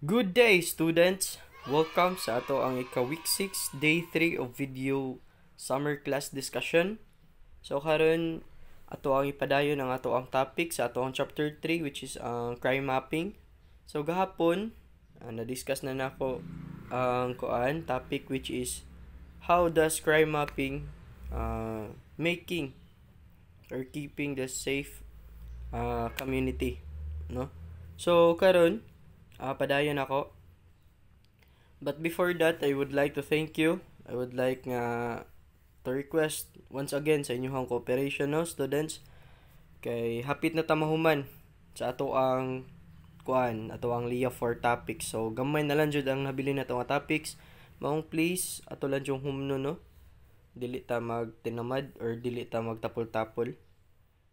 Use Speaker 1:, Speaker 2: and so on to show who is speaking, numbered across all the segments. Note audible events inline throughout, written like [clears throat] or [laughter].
Speaker 1: Good day students! Welcome sa ato ang ika week 6, day 3 of video summer class discussion. So karon ato ang ipadayon ang ato ang topic sa ato ang chapter 3 which is ang uh, crime mapping. So gahapon uh, na-discuss na nako ang uh, kuan topic which is how does crime mapping uh, making or keeping the safe uh, community no so karon uh, padayon ako. But before that, I would like to thank you. I would like uh, to request once again sa inyong cooperation no students kay hapit na ta mahuman sa ato ang kuan ato ang liya for topics. So gamay na lang jud ang nabili nato nga topics. Maong please ato lang jung humno no. Dili ta mag tinamad or dili ta magtapol-tapol.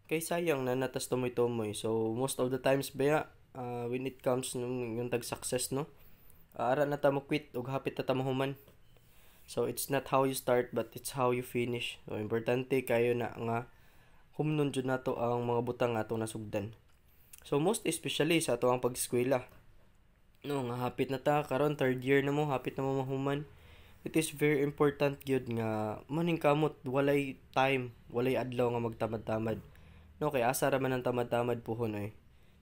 Speaker 1: Kay sayang na natas tumoy-tumoy. So most of the times ba uh, when it comes nung yung tag success no ah, ara na ta mo quit ug hapit na ta mo human so it's not how you start but it's how you finish so importante kayo na nga humnon jud nato ang mga butang ato nasugdan so most especially sa ato ang pag-eskwela no nga hapit na ta karon third year na mo hapit na mo mahuman it is very important gyud nga maning kamot walay time walay adlaw nga magtamad-tamad no kay asa ra man ang tamad-tamad puhon ay eh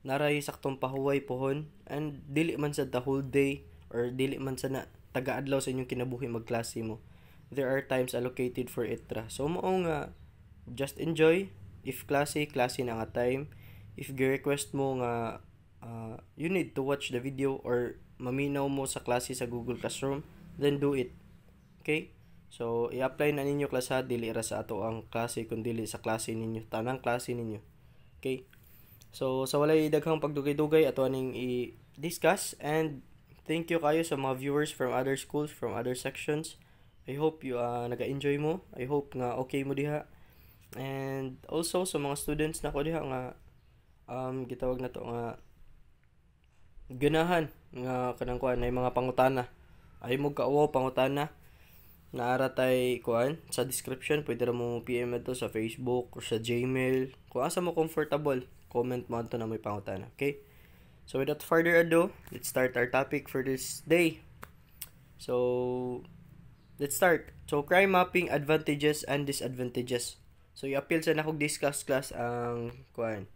Speaker 1: naray saktong pahuway pohon and dili man sa the whole day or dili man sa na tagaadlaw sa inyong kinabuhi magklase mo there are times allocated for it ra so mao nga just enjoy if klase klase na nga time if gi-request mo nga uh, you need to watch the video or maminaw mo sa klase sa Google Classroom then do it okay So, i-apply na ninyo klasa, dili ra sa ato ang klase, kung dili sa klase ninyo, tanang klase ninyo. Okay? So, sa walay daghang pagdugay-dugay, ato aning i-discuss and thank you kayo sa mga viewers from other schools, from other sections. I hope you uh, ah, naga-enjoy mo. I hope nga okay mo diha. And also sa mga students na ko diha nga um gitawag na to nga ganahan nga kanang kuan ay mga pangutana. Ay mo kaawo pangutana. Naara tay kuan sa description pwede ra mo PM adto sa Facebook or sa Gmail. Kung asa mo comfortable comment mo to na may pangutan. Okay? So without further ado, let's start our topic for this day. So, let's start. So, crime mapping advantages and disadvantages. So, i-appeal sa nakog discuss class ang kuan.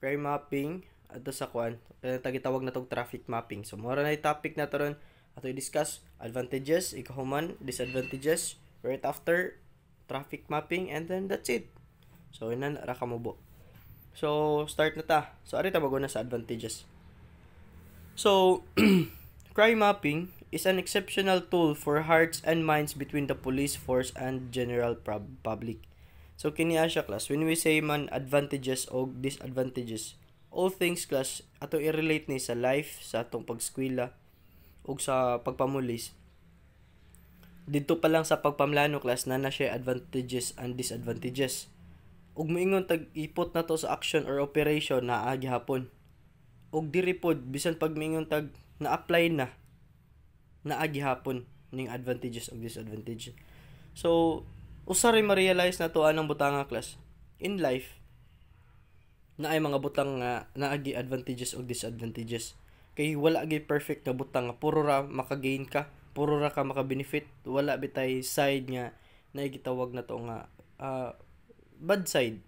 Speaker 1: Crime mapping ato sa kuan. Kaya tagitawag na tog traffic mapping. So, mura na topic na to ron. Ato i-discuss advantages, ikahuman, disadvantages, right after traffic mapping, and then that's it. So, inan, rakamubo. So, start na ta. So, arita bago na sa advantages. So, [clears throat] crime mapping is an exceptional tool for hearts and minds between the police force and general public. So, kiniya siya class. When we say man advantages o disadvantages, all things class, ato i-relate ni sa life, sa atong pagskwila, o sa pagpamulis. Dito pa lang sa pagpamlano class na na siya advantages and disadvantages ug moingon tag-ipot na to sa action or operation naa gihapon. Ug diri pod bisan pag moingon tag na-apply na naa gihapon ning advantages ug disadvantages. So, usa ra ma-realize na to anang butanga class. In life, na ay mga butang nga naa gi advantages ug disadvantages. Kay wala gay perfect na butang nga puro ra makagain ka, puro ra ka makabenefit wala bitay side nga na gitawag na to nga uh, bad side.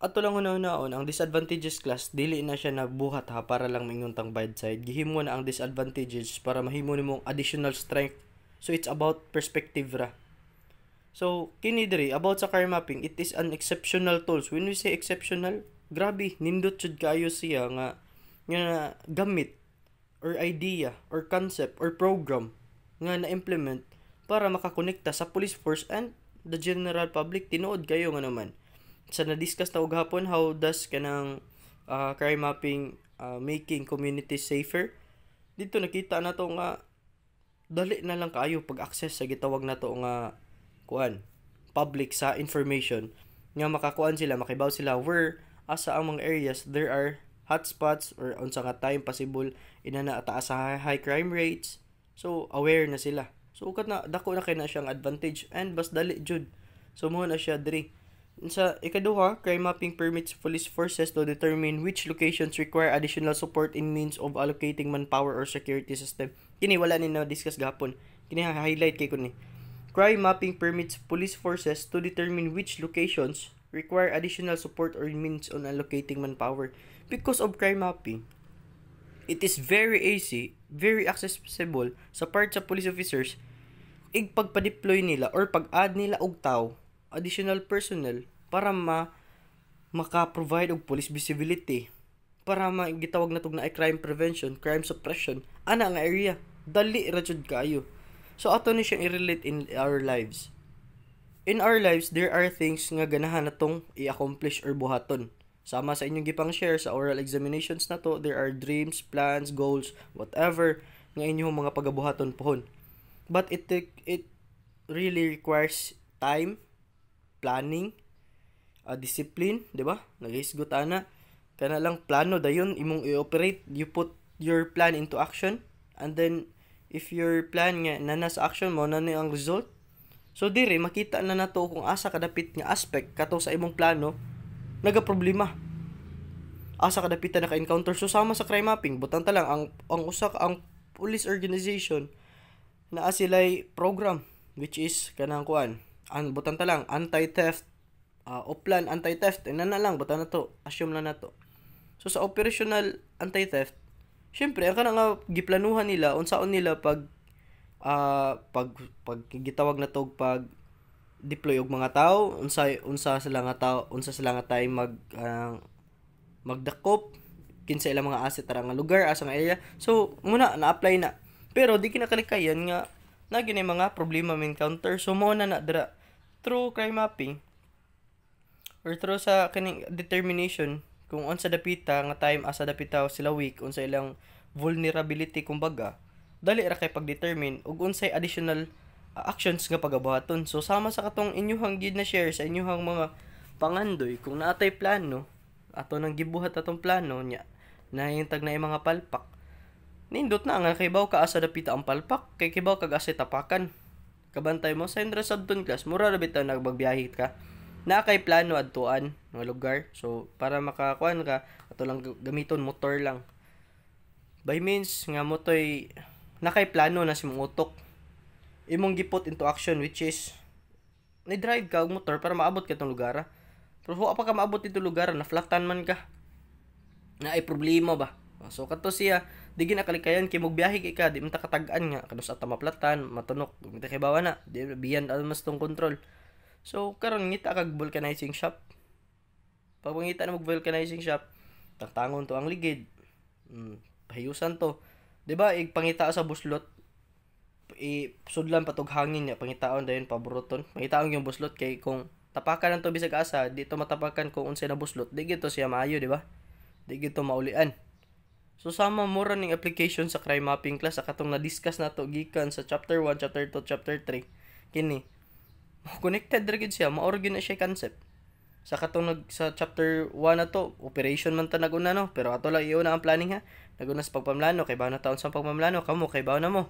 Speaker 1: At lang una-unaon, ang disadvantages class, dili na siya nagbuhat ha para lang minguntang bad side. Gihimo na ang disadvantages para mahimo ni mong additional strength. So, it's about perspective ra. So, kini diri about sa car mapping, it is an exceptional tools. When we say exceptional, grabe, nindot jud kaayo siya nga nga gamit or idea or concept or program nga na-implement para makakonekta sa police force and the general public tinuod kayo nga naman sa na-discuss ta og hapon how does kanang uh, crime mapping uh, making community safer dito nakita na to nga dali na lang kayo pag-access sa gitawag na to nga kuan public sa information nga makakuan sila makibaw sila where asa ang mga areas there are hotspots or unsa nga time possible ina na taas sa high crime rates so aware na sila So ukat na dako na kay na siyang advantage and bas dali jud. So mo na siya diri. Sa ikaduha, crime mapping permits police forces to determine which locations require additional support in means of allocating manpower or security system. Kini wala ni na discuss gapon. Kini highlight kay kun ni. Crime mapping permits police forces to determine which locations require additional support or means on allocating manpower. Because of crime mapping, it is very easy, very accessible sa part sa police officers ig pagpa-deploy nila or pag-add nila og tao, additional personnel para ma maka-provide og police visibility para ma gitawag tog na crime prevention, crime suppression ana nga area. Dali ra jud kaayo. So ato ni siyang i-relate in our lives. In our lives, there are things nga ganahan natong i-accomplish or buhaton. Sama sa inyong gipang share sa oral examinations na to, there are dreams, plans, goals, whatever nga inyong mga pagabuhaton pohon. But it take, it really requires time, planning, uh, discipline, 'di ba? Nagisgot ana kana lang plano dayon imong i-operate, you put your plan into action and then if your plan nga na nasa action mo na ni ang result. So dire makita na nato kung asa kadapit nga aspect kato sa imong plano naga problema. Asa kadapitan naka-encounter so sama sa crime mapping butang ta lang ang ang usa ang police organization naa sila'y program which is kanang kuan an butan ta lang anti-theft uh, ah, plan anti-theft ina na lang butan na to assume na na to so sa operational anti-theft syempre ang kanang ah, giplanuhan nila unsaon nila pag uh, pag pag gitawag na tog pag deploy og mga tao unsay unsa sila nga tao unsa sila nga tay mag uh, magdakop kinsa ilang mga asset ra nga lugar asa nga area so muna na apply na pero di kinakalikayan nga na ginay mga problema may encounter so mo na na dira through crime mapping or through sa kining determination kung unsa dapita nga time asa dapita sila weak unsa ilang vulnerability kumbaga dali ra kay pagdetermine og unsay additional uh, actions nga pagabuhaton so sama sa katong inyuhang gid na share sa inyuhang mga pangandoy kung naatay plano ato nang gibuhat atong plano nya nahintag na mga palpak Nindot na nga kibaw ka asa dapita ang palpak, kay kibaw kag asa tapakan. Kabantay mo, sa Indra Sabton class, mura rabit na nagbagbiyahe ka. Na kay plano adtuan, nga lugar. So, para makakuan ka, ato lang gamiton motor lang. By means, nga mo to'y kay plano na si mong utok. Imong gipot into action which is ni-drive ka og motor para maabot ka tong lugar. Pero wa pa ka maabot dito lugar na flatan man ka. Na ay problema ba? So kato siya di ginakalikayan kay mugbiyahe kay ka di man katag-an nga kanus at maplatan matunok gumita kay bawa na di biyan ano tong control so karon ngita kag vulcanizing shop pag na mag vulcanizing shop tatangon to ang ligid mm, pahiyusan to di ba igpangita sa buslot i sudlan patog hangin niya pangitaon dayon paboroton pangitaon yung buslot kay kung tapakan ang to bisag asa dito matapakan kung unsay na buslot di gito siya maayo di ba di gito maulian So sama mo ra ning application sa crime mapping class sa katong na-discuss nato gikan sa chapter 1, chapter 2, chapter 3. Kini connected ra gid siya, mao na siya concept. Sa katong nag sa chapter 1 na to, operation man ta naguna no, pero ato lang iyo na ang planning ha. Naguna sa pagpamlano kay bawo na taon sa pagpamlano, kamo kay bawo na mo.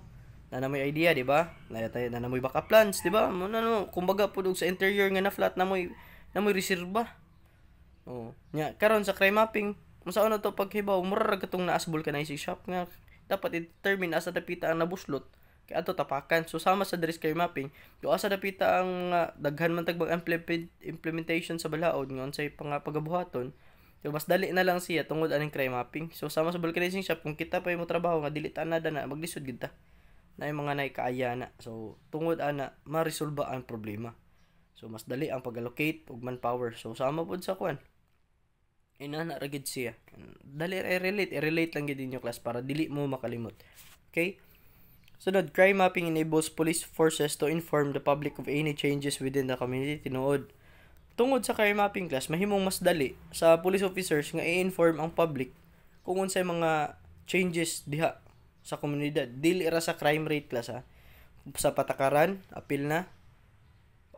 Speaker 1: Na na moy idea, di ba? Na tayo na moy backup plans, di ba? Mo na no, kumbaga pud sa interior nga na flat na moy na moy reserba. Oh, nya karon sa crime mapping, Masa na to paghibaw, murarag itong naasbol ka na si shop nga. Dapat i-determine asa dapita ang nabuslot kay ato tapakan. So sama sa dress care mapping, do asa dapita ang uh, daghan man tagbag implementation sa balaod ngon sa pang pagabuhaton. So mas dali na lang siya tungod aning crime mapping. So sama sa vulcanizing shop kung kita pa mo trabaho nga dili na na maglisod gid ta. Na yung mga naikaaya na. So tungod ana maresolba ang problema. So mas dali ang pag-allocate og manpower. So sama pud sa kwan ina na gid siya dali i-relate i-relate lang gid inyo class para dili mo makalimot okay Sunod, crime mapping enables police forces to inform the public of any changes within the community. Tinuod, tungod sa crime mapping class, mahimong mas dali sa police officers nga i-inform ang public kung unsay mga changes diha sa komunidad. Dili ra sa crime rate class ha. Sa patakaran, apil na,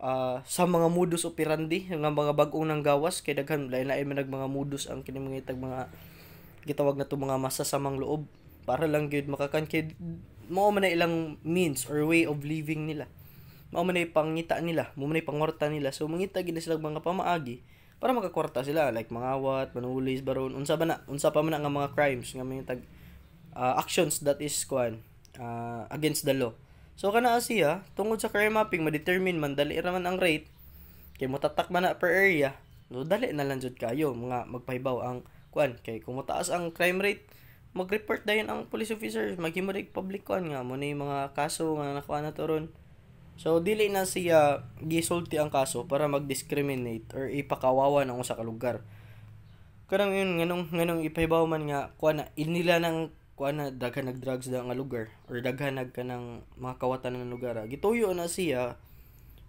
Speaker 1: uh, sa mga modus operandi ng mga bag-ong nang gawas kay daghan lain lain man mga modus ang kini mga itag mga gitawag na to mga masasamang loob para lang gyud makakan kay mao man ilang means or way of living nila mao man pangita nila mo man pangorta nila so mangita gid sila mga pamaagi para makakwarta sila like mga awat manulis baron unsa ba na unsa pa man nga mga crimes nga mga tag uh, ah, actions that is kwan uh, ah, against the law So kana siya, tungod sa career mapping ma-determine man dali ra man ang rate kay mutatak man na per area. So dali na lang jud kayo mga magpahibaw ang kuan kay kung mataas ang crime rate mag-report dayon ang police officers, maghimo public kuan nga mo ni mga kaso nga nakuha na ron. So dili na siya gisulti ang kaso para mag-discriminate or ipakawawa ng usa ka lugar. Kanang yun nganong nganong ipahibaw man nga kuan na inila ng kuan na daghan nag drugs da nga lugar or daghan nag nang mga kawatan nga lugar ah. gituyo na siya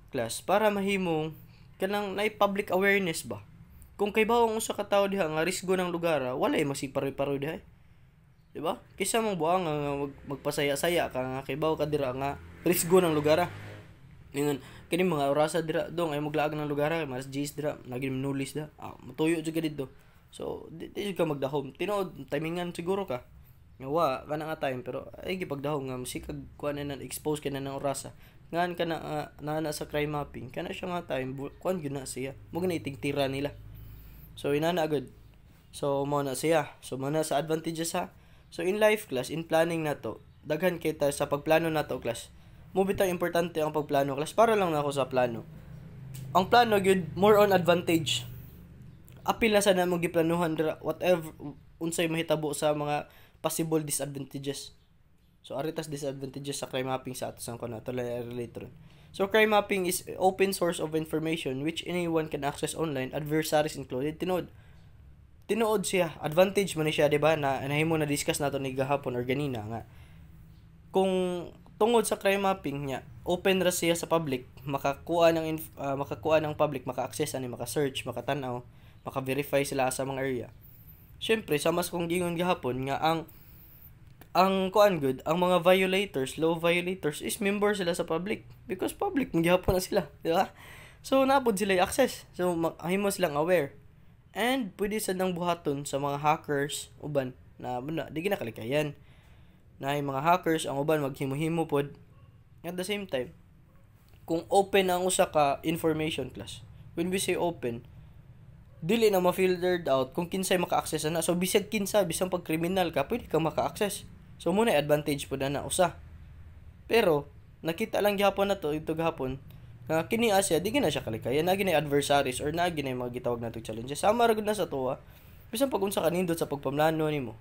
Speaker 1: class para mahimong kanang nay public awareness ba kung kay bawang usa ka tawo diha nga risgo ng lugar ah, wala ay masiparoy-paroy diha eh. di ba kaysa mong buang nga mag, magpasaya-saya ka nga kay bawo ka dira nga risgo ng lugar ningon ah. kini mga orasa dira dong ay maglaag ng lugar mas jis dira naging nulis da ah, matuyo jud ka didto so di, di ka magdahom tinuod timingan siguro ka nga wa kana nga time pero ay gipagdahom nga musikag kuan na expose ka na ng orasa ngaan ka na uh, naa sa crime mapping kana siya nga time kuan gyud na siya mo gani tigtira nila so inana agad so mo na siya so mo na sa advantages ha so in life class in planning nato daghan kita sa pagplano nato class mo bitaw importante ang pagplano class para lang na ako sa plano ang plano gyud more on advantage apil na sana mo giplanuhan whatever unsay mahitabo sa mga possible disadvantages. So, aritas disadvantages sa crime mapping sa ato sang kuna. Tulay relate ron. So, crime mapping is open source of information which anyone can access online, adversaries included. Tinood. Tinood siya. Advantage man siya, di ba? Na, nahimo na discuss nato ni gahapon or ganina nga. Kung tungod sa crime mapping niya, open ra siya sa public, makakuha ng inf- uh, makakuha ng public, maka-access ani, maka-search, makatanaw, maka-verify sila sa mga area syempre sa mas kung gingon gahapon nga ang ang kuan good, ang mga violators, law violators is member sila sa public because public gihapon na sila, di ba? So naabot sila access. So mahimo silang aware. And pwede sa nang buhaton sa mga hackers uban na banda di ginakalikayan. Na yung mga hackers ang uban maghimo-himo pod at the same time kung open ang usa ka information class. When we say open, dili na ma-filtered out kung kinsay maka-access na. So bisag kinsa bisang pag criminal ka, pwede ka maka-access. So muna advantage po na na usa. Pero nakita lang gihapon na to ito gahapon na kini Asia di gina siya kalikaya na ginay adversaries or na ginay mga gitawag nato challenges. Sama ra gud na sa tuwa. Ah. Bisan pag unsa ka nindot sa pagpamlano nimo.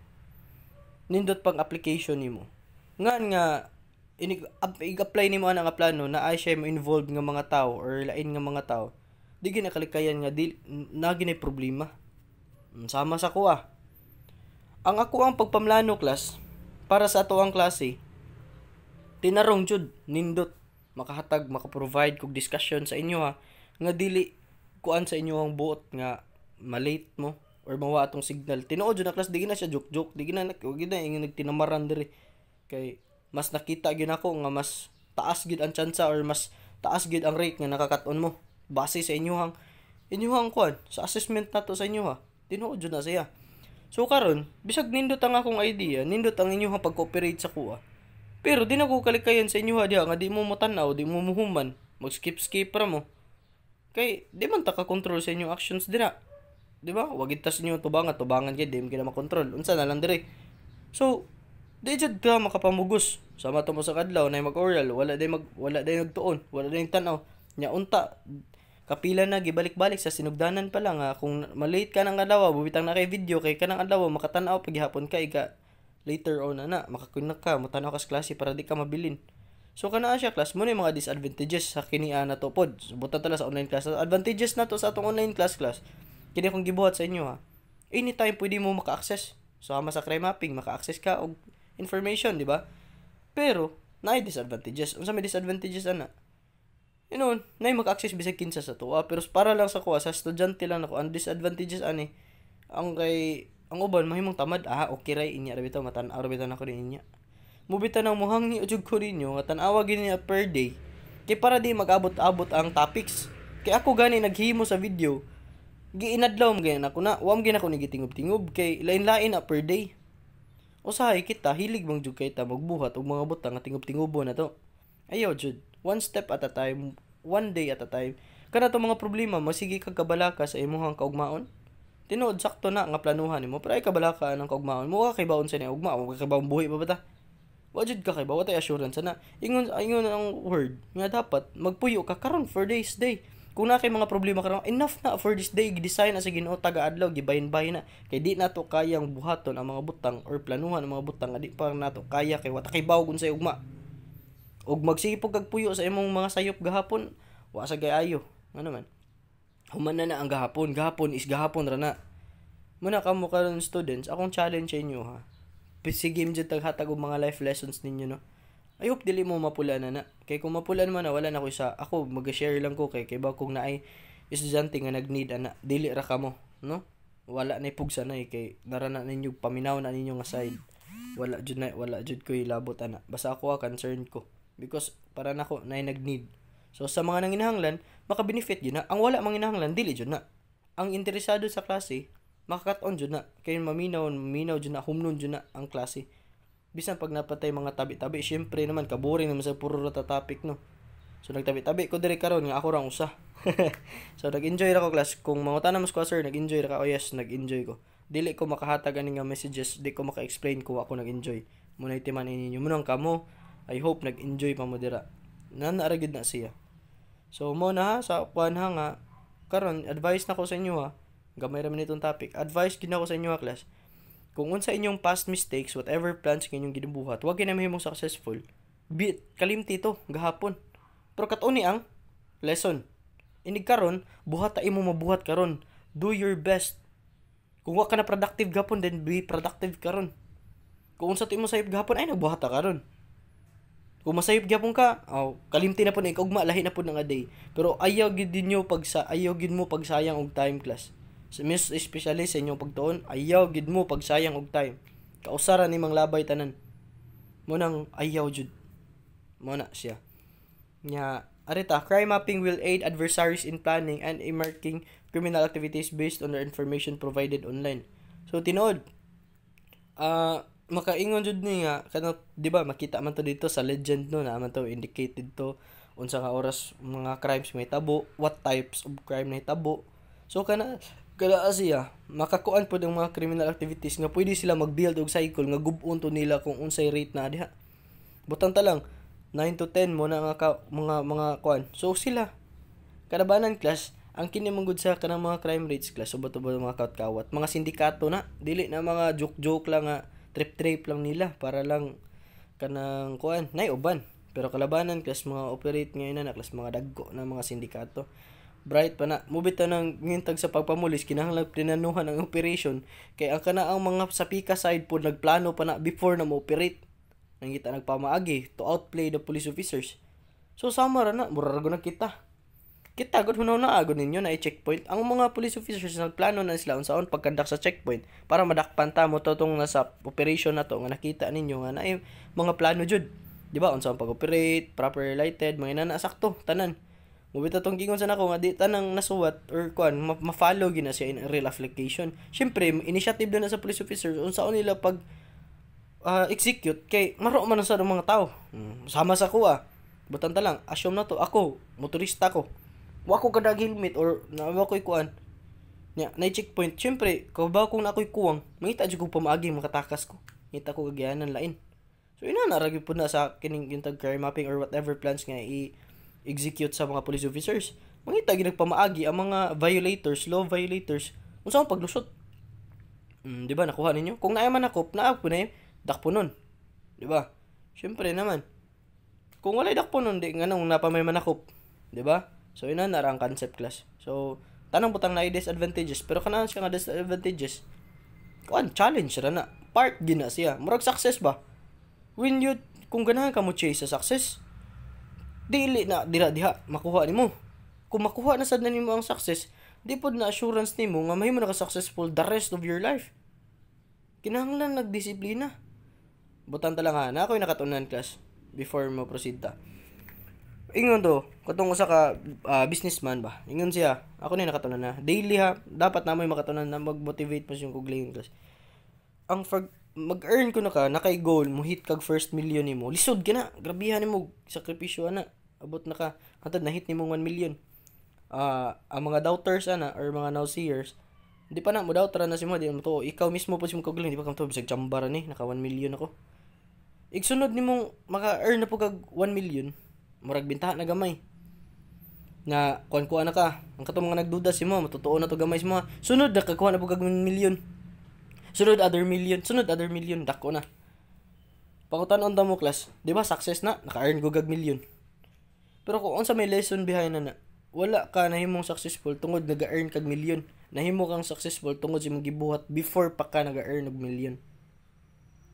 Speaker 1: Nindot pag application nimo. Ngan nga inig-apply nimo ang plano na ay siya mo involved ng mga tao or lain nga mga tao Di ginakalikayan nga di na ginay problema. Sama sa ko ah. Ang ako ang pagpamlano class para sa ato ang klase. Tinarong jud nindot makahatag makaprovide kog discussion sa inyo ha nga dili kuan sa inyo ang buot nga malate mo or mawa atong signal tinuod jud na class di na siya joke joke di na gid na nagtinamaran diri kay mas nakita gyud ako nga mas taas gid ang chance or mas taas gid ang rate nga nakakaton mo base sa inyuhang inyuhang kwan sa assessment na to sa inyo ha tinuod jud na siya so karon bisag nindot ang akong idea nindot ang inyuhang pag-cooperate sa kuha pero di na ko kalikayan sa inyo ha diha nga di mo motanaw di mo muhuman mag skip skip ra mo kay di man ta ka control sa inyong actions dira di ba wag itas niyo tubangan tubangan kay di mo kina makontrol unsa na lang dire so di jud ka makapamugos sama to mo sa kadlaw na mag oral wala day mag wala day nagtuon wala day tan nya unta kapila na gibalik-balik sa sinugdanan pa lang ha. kung malate ka ng adlaw bubitang na kay video kay kanang adlaw makatanaw paghihapon ka iga later on na na makakunak ka mutanaw ka sa klase para di ka mabilin so kana siya class mo ni mga disadvantages sa kini na to pod so, buta tala sa online class advantages na to sa atong online class class kini akong gibuhat sa inyo ha anytime pwede mo maka-access so ama sa crime mapping maka-access ka og information di ba pero na disadvantages unsa may disadvantages ana you know, na mag-access bisag kinsa sa tuwa. Pero para lang sa kuha, sa estudyante lang ako, ang disadvantages ani, ang kay, ang uban, mahimong tamad, ah, okay ray, inya, rabita, matan, rabita na ko rin inya. Mubita ng muhang ni Ujug ko rin yung, tanawa niya per day. Kay para di mag-abot-abot ang topics. Kay ako gani naghimo sa video, giinadlaw mo ganyan ako na, wam ganyan ako nagitingob-tingob, kay lain-lain na per day. Usahay kita, hilig bang jud kay ta magbuhat og mga butang nga tingob-tingobo na to. Ayaw jud one step at a time, one day at a time. Kana to mga problema, masigi kag kabalaka sa imong kaugmaon. Tinuod sakto na nga planuhan nimo, pero ay kabalaka ang kaugmaon. Mo ka kay baon sa niya ugmaon, mo ka baon buhi pa bata. Wa jud ka kay ba watay assurance na ingon ingon ang word nga dapat magpuyo ka karon for this day. Kung na kay mga problema karon, enough na for this day, gidesign na sa Ginoo taga adlaw, gibayin-bayin na. Kay di nato kayang buhaton ang mga butang or planuhan ang mga butang nga di pa nato kaya kay wata kay bawgon sa ugma ug magsipog kag puyo sa imong mga sayop gahapon wa sa gayayo ano man human na na ang gahapon gahapon is gahapon ra na muna kamo karon students akong challenge sa inyo ha sige jud taghatag og mga life lessons ninyo no I hope dili mo mapula na na. Kay kung mapulan man na, wala na ko sa Ako, mag-share lang ko kay kay ba kung naay estudyante nga nag-need ana, dili ra ka mo, no? Wala na ipugsa na eh, kay narana ninyo paminaw na ninyo nga side. Wala jud na, wala jud ko ilabot ana. Basta ako ha, concerned ko. Because para nako na nag-need. So sa mga nanginahanglan, makabenefit yun na. Ang wala manginahanglan, dili jud na. Ang interesado sa klase, makakat on jud na. Kay maminaw, maminaw jud na, humnon jud na ang klase. Bisan pag napatay mga tabi-tabi, syempre naman kaboring naman sa puro rata topic no. So nagtabi-tabi ko dire karon nga ako ra usa. [laughs] so nag-enjoy ra ko class kung mga tanam ko sir, nag-enjoy ra ko Oh yes, nag-enjoy ko. Dili ko makahatag ani nga messages, di ko maka-explain ko ako nag-enjoy. Muna itiman ninyo mo nang kamo I hope nag-enjoy pa mo dira. Nanaragid na siya. So, mo na ha, sa kuan ha nga, karon advice na ko sa inyo ha, gamay ra nitong topic. Advice gina ko sa inyo ha, class. Kung unsa inyong past mistakes, whatever plans nga inyong ginubuhat, wag kinamay mong successful. Bit, kalimti to, gahapon. Pero katuni ang lesson. Inig karon, buhat ta imo mabuhat karon. Do your best. Kung wa ka na productive gapon, then be productive karon. Kung unsa to imo sayop gahapon, ay nabuhat ta karon. Kung masayop gyapon ka, oh, kalimti na po na ikugma, lahi na po na nga day. Pero ayaw gid niyo pagsa, ayaw gid mo pagsayang og time class. So, miss especially sa inyong pagtuon, ayaw gid mo pagsayang og time. Kausara ni mang labay tanan. Mo nang ayaw jud. Mo na siya. Nya arita, crime mapping will aid adversaries in planning and in marking criminal activities based on their information provided online. So tinuod. Ah uh, makaingon jud ni nga kanang di ba makita man to dito sa legend no na man to indicated to unsa nga oras mga crimes may tabo what types of crime na tabo so kana kada asiya makakuan pud ang mga criminal activities nga pwede sila mag-build og cycle nga gubon to nila kung unsay rate na diha butang ta lang 9 to 10 mo na nga ka, mga mga kuan so sila kadabanan class ang kini mong gud sa kanang mga crime rates class so bato mga kawat-kawat mga sindikato na dili na mga joke-joke lang nga trip-trip lang nila para lang kanang kuan nay uban pero kalabanan klas mga operate ngayon na klas mga dagko na mga sindikato bright pa na mubit na ng ngintag sa pagpamulis kinahanglan plananuhan ang operation kay ang kanaang mga sa pika side po nagplano pa na before na mo-operate nangita nagpamaagi to outplay the police officers so sama ra na murargo na kita Kitagod hunaw na agon ninyo na i-checkpoint ang mga police officers na plano na sila unsaon pagkandak sa checkpoint para madakpan ta mo totong nasa operation na to nga nakita ninyo nga na mga plano jud. Di ba? Unsaon pag-operate, proper lighted, mga inana sakto tanan. Mubita tong gingon sa nako nga di tanang nasuwat or kuan ma-follow ma gina siya in real application. Syempre, initiative na, na sa police officers unsaon nila pag uh, execute kay maro man sa mga tao. Hmm, sama sa kuha. Butang ta lang, assume na to ako, motorista ko wa ko kadag helmet or na wa koy kuan nya na checkpoint syempre ba kung ako'y kuwang mangita jud ko pamaagi makatakas ko makita ko kagyanan lain so ina na ragi pud na sa kining gintag crime mapping or whatever plans nga i execute sa mga police officers mangita gi nagpamaagi ang mga violators law violators unsa ang paglusot mm, di ba nakuha ninyo kung naay man nakop naa ko na dakpo nun di ba syempre naman kung walay dakpo nun di nga nung napamay man ako di ba So, yun na ang concept class. So, tanang butang na disadvantages. Pero kanaan siya nga disadvantages. Kuan, challenge ra na. Part gina siya. Murag success ba? When you, kung ganahan ka mo chase sa success, dili na, dira diha, makuha ni mo. Kung makuha na sad na nimo ang success, di pod na assurance nimo nga mahimo na ka successful the rest of your life. Kinahanglan nagdisiplina. Butan talaga na ako yung nakatunan class before mo proceed ta ingon do katong usa ka uh, businessman ba ingon siya ako ni nakatunan na daily ha dapat na may makatunan na mag-motivate mo yung kuglayon class ang fag, mag-earn ko na ka nakay goal mo hit kag first million nimo lisod ka na grabihan nimo sakripisyo na abot na ka hantod na hit nimo 1 million uh, ang mga doubters ana or mga now nausayers di pa na mo daw tara na si mo di mo to ikaw mismo po si mo kuglayon di pa kamto bisag chambara ni naka 1 million ako igsunod nimong maka-earn na po kag 1 million murag bintaha na gamay nga kuan kuan na ka ang katong mga nagduda si mo matutuo na to gamay si mo sunod na nakakuha na pugag milyon sunod other million sunod other million dako na pakutan on mo class di ba success na naka-earn gugag million pero kung unsa may lesson behind na na wala ka na himong successful tungod naga-earn kag million nahimo kang successful tungod sa imong gibuhat before pa ka naga-earn og million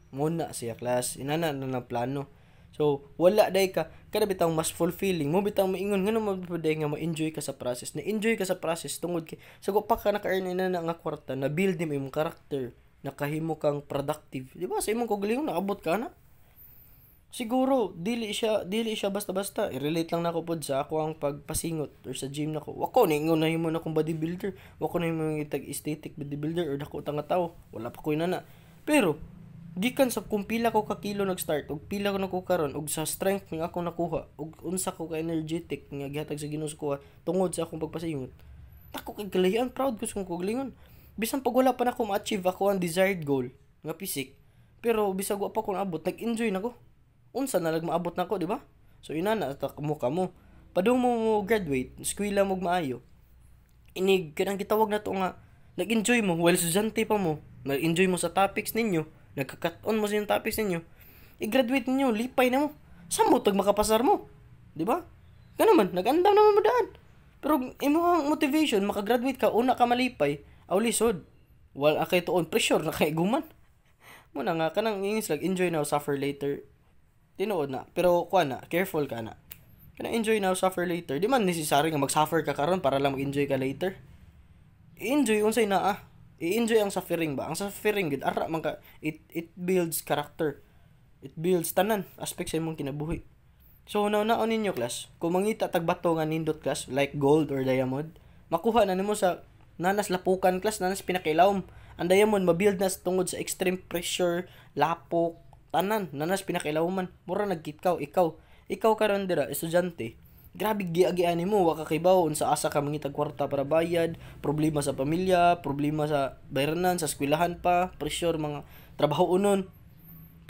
Speaker 1: muna siya class inana na na plano So, wala day ka, kada bitaw mas fulfilling mo, bitaw maingon, nga naman day nga ma-enjoy ka sa process, na-enjoy ka sa process, tungod kay, sago pa ka naka-earn na na nga kwarta, na-build mo imong karakter, nakahimo kang productive. Di ba? Sa imong kagalingon, naabot ka na. Siguro, dili siya, dili siya basta-basta. I-relate lang nako pod sa ako ang pagpasingot or sa gym nako. Wako na ingon na mo na kong bodybuilder. Wako na himo itag aesthetic bodybuilder or dako tanga tao. Wala pa ko na na. Pero, gikan sa kung pila ko ka kilo nag-start ug pila ko nako karon og sa strength nga ako nakuha og unsa ko ka energetic nga gihatag sa Ginoo ko tungod sa akong pagpasayungot tako kay galayan proud ko sa kong lingon bisan pag wala pa na ko ma-achieve ako ang desired goal nga pisik pero bisag wa pa ko naabot nag-enjoy nako unsa na lang maabot nako di ba so ina na mo kamo padung mo graduate eskwela mo maayo inig kanang gitawag na to nga nag-enjoy mo while well, estudyante pa mo nag-enjoy mo sa topics ninyo nagka-cut on mo sa yung topics ninyo, i-graduate niyo, lipay na mo. Saan mo tag makapasar mo? Di ba? Ganun man, nag-andam naman mo daan. Pero imo ang motivation, makagraduate ka, una ka malipay, aw lisod. Wala kay tuon pressure na kay guman. [laughs] Mo na nga kanang ingis like enjoy now, suffer later. Tinuod na. Pero kuha na, careful ka na. Kanang enjoy now, suffer later. Di man necessary nga mag-suffer ka karon para lang mag-enjoy ka later. Enjoy unsay na ah i-enjoy ang suffering ba ang suffering gid ara man ka it it builds character it builds tanan aspect sa imong kinabuhi so una na ninyo class kung mangita tag bato nga nindot class like gold or diamond makuha na nimo sa nanas lapukan class nanas pinakailawom ang diamond mabuild na sa tungod sa extreme pressure lapok tanan nanas pinakailawoman mura nagkitkaw ikaw ikaw karon dira estudyante Grabe giagi ani mo wa kakibaw unsa asa ka mangitag kwarta para bayad, problema sa pamilya, problema sa bayranan, sa eskwelahan pa, pressure mga trabaho unon.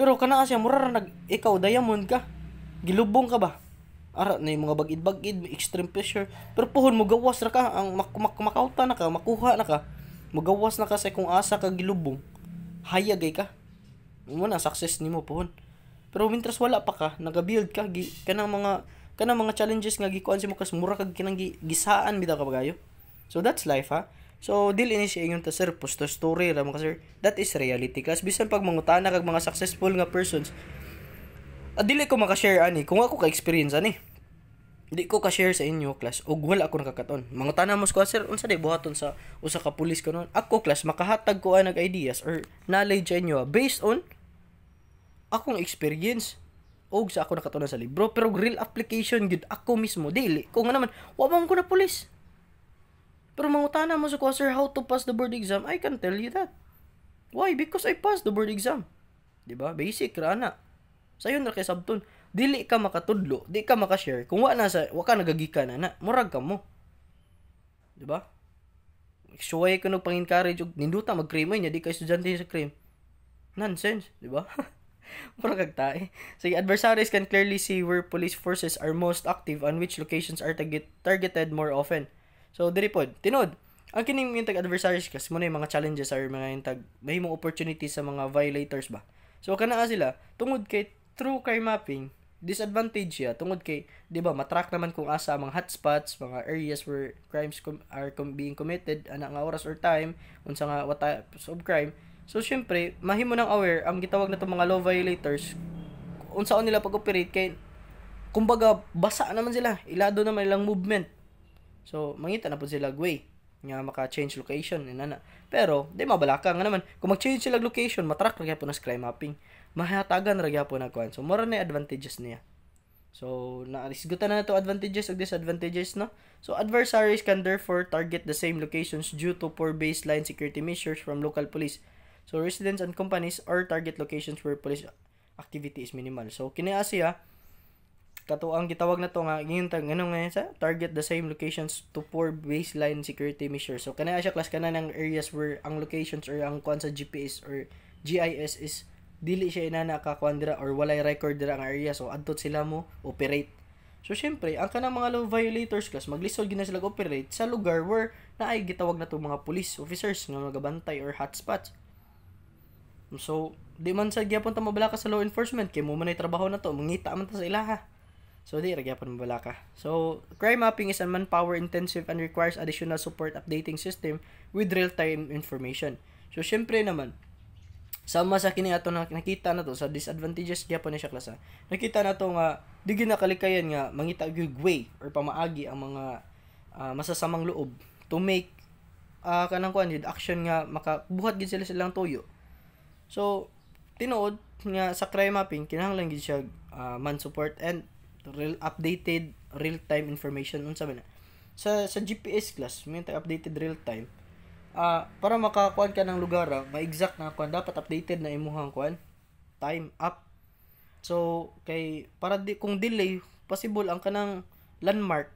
Speaker 1: Pero kana asya mura nag ikaw diamond ka. Gilubong ka ba? Ara na yung mga bagid-bagid, extreme pressure. Pero puhon mo gawas ra ka ang mak mak makauta na ka, makuha na ka. Magawas na ka sa kung asa ka gilubong. Hayag ay ka. Mo na success nimo puhon. Pero mientras wala pa ka, nagabuild ka, gi, kanang mga kana mga challenges nga gikuan si mo kas mura kag kinang gisaan bitaw bagayo. so that's life ha so dili ini siya ingon ta sir posto story ra mo ka sir that is reality kas bisan pag mangutana kag mga successful nga persons ah, dili ko maka-share ani kung ako ka experience ani di ko ka share sa inyo class og wala ako nakakaton mangutana mo ko sir unsa day buhaton sa usa ka pulis kanon ako class makahatag ko ang ideas or knowledge sa inyo ah, based on akong experience og sa ako nakatunan sa libro pero real application gud ako mismo dili kung nga naman wa man ko na pulis pero mangutana mo sa ko sir how to pass the board exam I can tell you that why because I passed the board exam di ba basic ra na sayon ra kay sabton dili ka makatudlo di ka makashare kung wa na sa wa ka nagagika na murag ka mo di ba Suway ko nagpang-encourage og ninduta mag-cream niya di ka estudyante sa cream. Nonsense, di ba? [laughs] Mura [laughs] kagta eh. So, adversaries can clearly see where police forces are most active and which locations are target targeted more often. So, diri pod, tinod. Ang kining yung tag-adversaries kasi mo yung mga challenges or mga yung tag, mahimong opportunity sa mga violators ba. So, kanaa sila, tungod kay true kay mapping, disadvantage siya tungod kay, di ba, matrack naman kung asa ang mga hotspots, mga areas where crimes com- are com- being committed, ana nga oras or time, unsa nga what types of crime. So, syempre, mahimo nang aware ang gitawag nato to mga law violators unsaon nila pag-operate kay kumbaga basa naman sila ilado naman ilang movement so mangita na po sila way nga maka-change location ina na pero di mabalaka nga naman kung mag-change sila location matrack ra gyapon sa crime mapping mahatagan ra gyapon ang kuan so mura na advantages niya so naarisgutan na to advantages ug disadvantages no so adversaries can therefore target the same locations due to poor baseline security measures from local police So, residents and companies are target locations where police activity is minimal. So, kinaya siya, ah, kato ang gitawag na to nga, gintag, ano nga sa target the same locations to poor baseline security measures. So, kanaya siya class kana ng areas where ang locations or ang kuan sa GPS or GIS is dili siya inana ka kuan or walay record dira ang area so adtot sila mo operate So, syempre, ang kanang mga law violators class, maglisod gina sila operate sa lugar where naay gitawag na to mga police officers nga magabantay or hotspots. So, di man sa gyapon ta mabala ka sa law enforcement kay mo man trabaho na to, mangita man ta sa ilaha. So di ra gyapon mabala ka. So, crime mapping is a manpower intensive and requires additional support updating system with real-time information. So syempre naman, sama sa kini ato na nakita na to sa disadvantages gyapon ni siya klasa. Nakita na to nga di ginakalikayan nga mangita gyud way or pamaagi ang mga uh, masasamang loob to make uh, kanang kuan action nga makabuhat gid sila silang tuyo So, tinuod nga sa crime mapping, kinahanglan gid siya uh, ah, man support and real updated real-time information unsa man. Sa sa GPS class, may updated real-time. Uh, para makakuan ka ng lugar, ah, ma-exact na kuan dapat updated na imong kuan time up. So, kay para di, kung delay, possible ang kanang landmark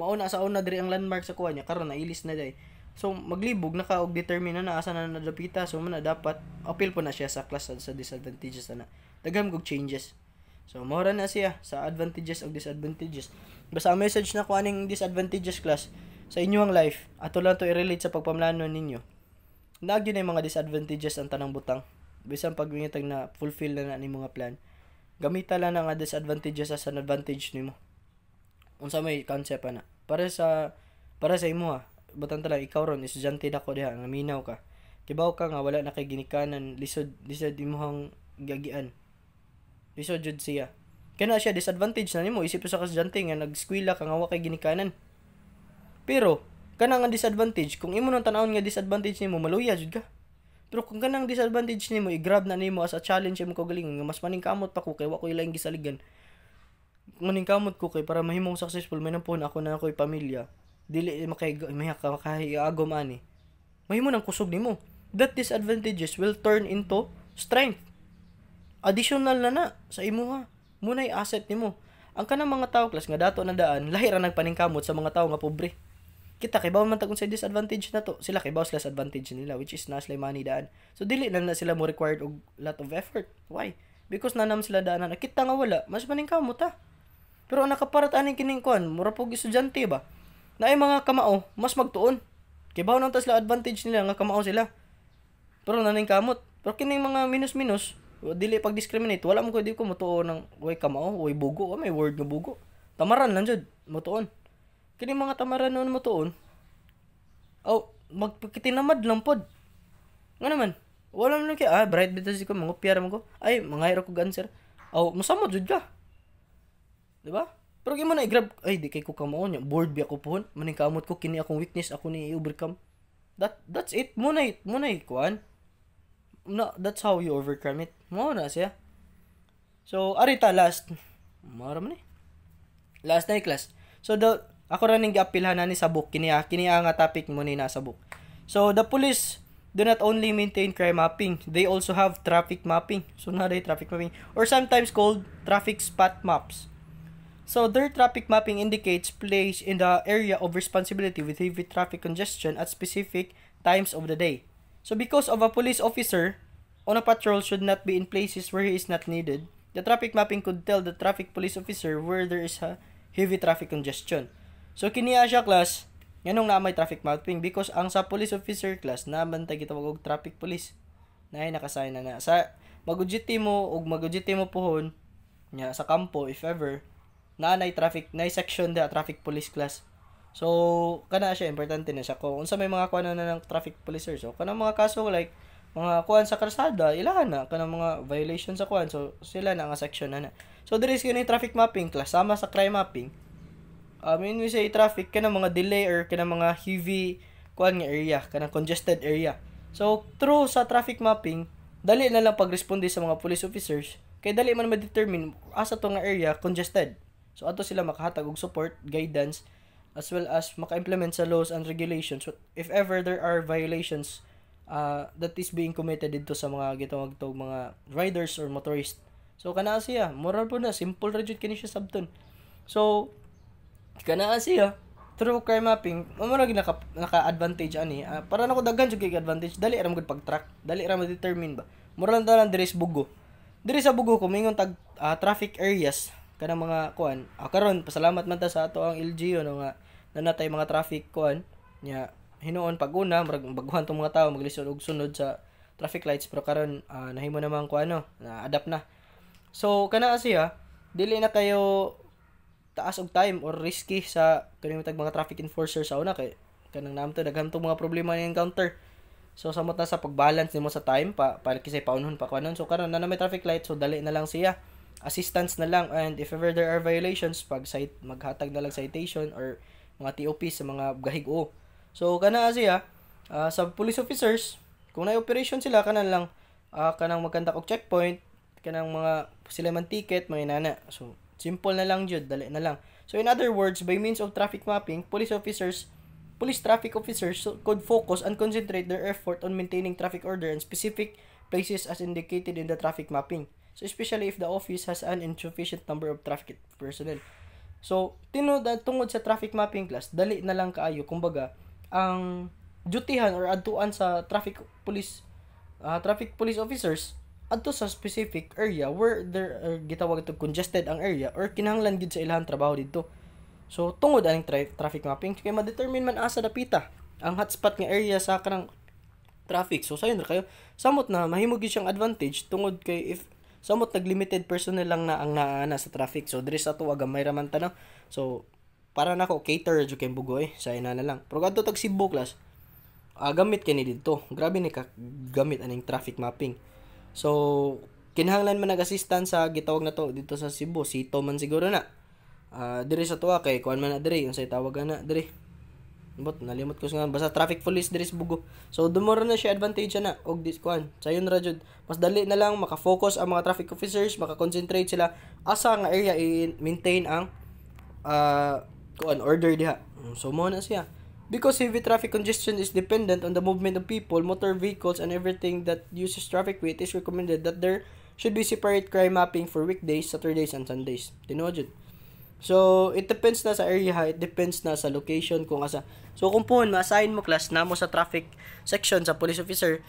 Speaker 1: mauna sa una diri ang landmark sa kuha niya karon nailis na day So maglibog na ka og determine na asa na nadapita so man dapat appeal po na siya sa class sa disadvantages na. Daghan kog changes. So mora na siya sa advantages og disadvantages. Basta ang message na ko aning disadvantages class sa inyong life ato lang to i-relate sa pagpamlano ninyo. Naagyo na yung mga disadvantages ang tanang butang. Bisan pagwingitag na fulfill na na ni mga plan. Gamita lang na nga disadvantages as an advantage nimo. Unsa may concept na. Para sa para sa imo ha ah butang tala ikaw ron estudyante ko diha naminaw ka kibaw ka nga wala na kay ginikanan lisod lisod imong gagian lisod jud siya kaya siya disadvantage na nimo isip sa kasadyante nga nagskwela ka nga wa kay ginikanan pero kana nga disadvantage kung imo nang tan-awon nga disadvantage nimo maluya jud ka pero kung kanang disadvantage nimo i-grab na nimo as a challenge imo kagalingon nga mas maning kamot pa ko kay wa ko ilang gisaligan maning kamot ko kay para mahimong successful may nampon ako na ako'y pamilya dili makay mahiya ka makahiagom ani mahimo nang kusog nimo that disadvantages will turn into strength additional na na sa imuha munay asset nimo ang kanang mga tao class nga dato na daan lahi ra nagpaningkamot sa mga tao nga pobre kita kay bawon man tag unsay disadvantage na to sila kay bawon advantage nila which is na money daan so dili na na sila mo required og lot of effort why because nanam sila daan na kita nga wala mas maningkamot ta pero nakaparat aning kining kon mura pug estudyante ba na ay mga kamao mas magtuon. kay Kibaw nang tasla advantage nila nga kamao sila. Pero naning kamot. Pero kining mga minus-minus, dili pag discriminate, wala mo ko di ko mutuo nang way kamao, way bugo, o oh, may word nga bugo. Tamaran lang jud, mutuon. Kini mga tamaran noon mutuon. Oh, magpakitinamad lang pod. Nga naman, wala mo kay ah bright bitaw si ko mga piyara mo ko. Ay, mga ko answer. Aw, oh, masama jud ka. 'Di ba? Pero kay mo na grab ay di kay ko kamao niya. Bored bi ako pohon. Maning kamot ko kini akong weakness ako ni overcome. That that's it mo na mo na kuan. No, that's how you overcome it. Mo na siya. So arita last. Mara man ni. Eh. Last na class. So the ako ra ning giapilhan ni sa book Kiniya, kini ah, ah nga topic mo ni nasa book. So the police do not only maintain crime mapping, they also have traffic mapping. So, na traffic mapping. Or sometimes called traffic spot maps. So their traffic mapping indicates place in the area of responsibility with heavy traffic congestion at specific times of the day. So because of a police officer on a patrol should not be in places where he is not needed, the traffic mapping could tell the traffic police officer where there is a heavy traffic congestion. So kiniya siya class, nganong na may traffic mapping because ang sa police officer class na ta gitawag og traffic police. Naay nakasign na na sa magudjiti mo og magudjiti mo puhon nya sa kampo if ever na nay traffic nay section da traffic police class so kana siya importante na siya kung unsa may mga kuan na ng traffic police so kana mga kaso like mga kuan sa karsada ilahan na kana mga violation sa kuan so sila na nga section na so there is kini traffic mapping class sama sa crime mapping I mean we say traffic kana mga delay or kana mga heavy kuan nga area kana congested area so through sa traffic mapping dali na lang pagresponde sa mga police officers kay dali man ma-determine asa to nga area congested So ato sila makahatag og support, guidance as well as maka-implement sa laws and regulations so, if ever there are violations uh, that is being committed dito sa mga gitawag to mga riders or motorists. So kana siya, moral po na simple ra jud kini siya sabton. So kana siya through car mapping, mamura um, naka, advantage ani. Uh, para nako daghan jud kay advantage, dali ra gud pag-track, dali ra mo determine ba. Mura lang dalan dire sa bugo. Dire sa bugo kumingon tag uh, traffic areas kanang mga kuan ah, karon pasalamat man ta sa ato ang LGU no nga nanatay mga traffic kuan nya hinuon una murag baguhan tong mga tao maglisod og sunod sa traffic lights pero karon uh, nahimo man ko ano na adapt na so kana siya dili na kayo taas og time or risky sa kanang tag mga traffic enforcer sa una kay kanang naamto daghang tong mga problema ni encounter so samot na sa pagbalance nimo sa time pa para kisay paunhon pa kuanon so karon na, na may traffic light so dali na lang siya assistance na lang and if ever there are violations, pag cite, maghatag na lang citation or mga TOP sa mga gahig o So, kana siya, uh, ah, sa police officers, kung na-operation sila, kanan lang, uh, kanang magkanta og checkpoint, kanang mga sila man ticket, mga inana. So, simple na lang jud, dali na lang. So, in other words, by means of traffic mapping, police officers police traffic officers could focus and concentrate their effort on maintaining traffic order in specific places as indicated in the traffic mapping. So, especially if the office has an insufficient number of traffic personnel. So, tinood at tungod sa traffic mapping class, dali na lang kaayo. Kumbaga, ang dutyhan or adtuan sa traffic police uh, traffic police officers adto sa specific area where there are gitawag ito congested ang area or kinahanglan gid sa ilang trabaho dito. So tungod aning tra- traffic mapping kay ma-determine man asa dapita ang hotspot nga area sa kanang traffic. So sayon ra kayo samot na mahimo siyang advantage tungod kay if So, amot naglimited personnel lang na ang naana sa traffic. So, diri sa tuwag may raman tanaw. So, para nako cater jud kay bugoy, sa ina na lang. Pero kadto tag Cebu class, uh, gamit kini dito. Grabe ni ka gamit aning traffic mapping. So, kinahanglan man nag-assistant sa gitawag na to dito sa Cebu. Sito man siguro na. Uh, ah, dire sa tuwa ah, kay kuan man na dire, unsay tawag na dire. But nalimot ko nga basta traffic police diri sa Bugo. So dumura na siya advantage na og this kwan. Sayon ra jud. Mas dali na lang maka-focus ang mga traffic officers, maka-concentrate sila asa nga area i-maintain ang uh, ah, kuan order diha. So mo na siya. Because heavy traffic congestion is dependent on the movement of people, motor vehicles, and everything that uses traffic way, it is recommended that there should be separate crime mapping for weekdays, Saturdays, and Sundays. Tinuod jud. So, it depends na sa area, it depends na sa location, kung asa. So, kung po ma-assign mo class na mo sa traffic section, sa police officer,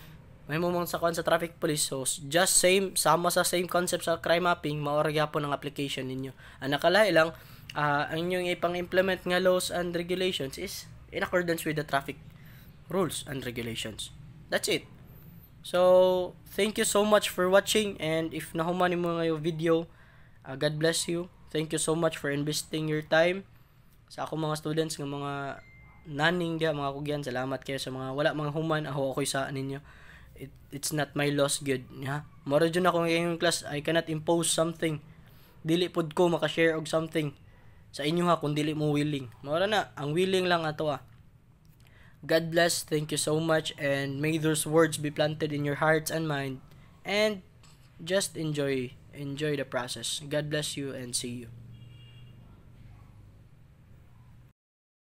Speaker 1: may mo mong sakuan sa traffic police. So, just same, sama sa same concept sa crime mapping, maoragya po ng application ninyo. Ang nakalay lang, uh, ang inyong ipang-implement nga laws and regulations is in accordance with the traffic rules and regulations. That's it. So, thank you so much for watching and if nahuman mo nga yung video, uh, God bless you. Thank you so much for investing your time. Sa ako mga students ng mga naning dia mga kugyan salamat kayo sa mga wala mga human ako okay sa ninyo It, it's not my loss good ha moro jud na ako ngayong class I cannot impose something dili pud ko maka-share og something sa inyo ha kung dili mo willing mora na ang willing lang ato ha God bless thank you so much and may those words be planted in your hearts and mind and just enjoy enjoy the process. God bless you and see you.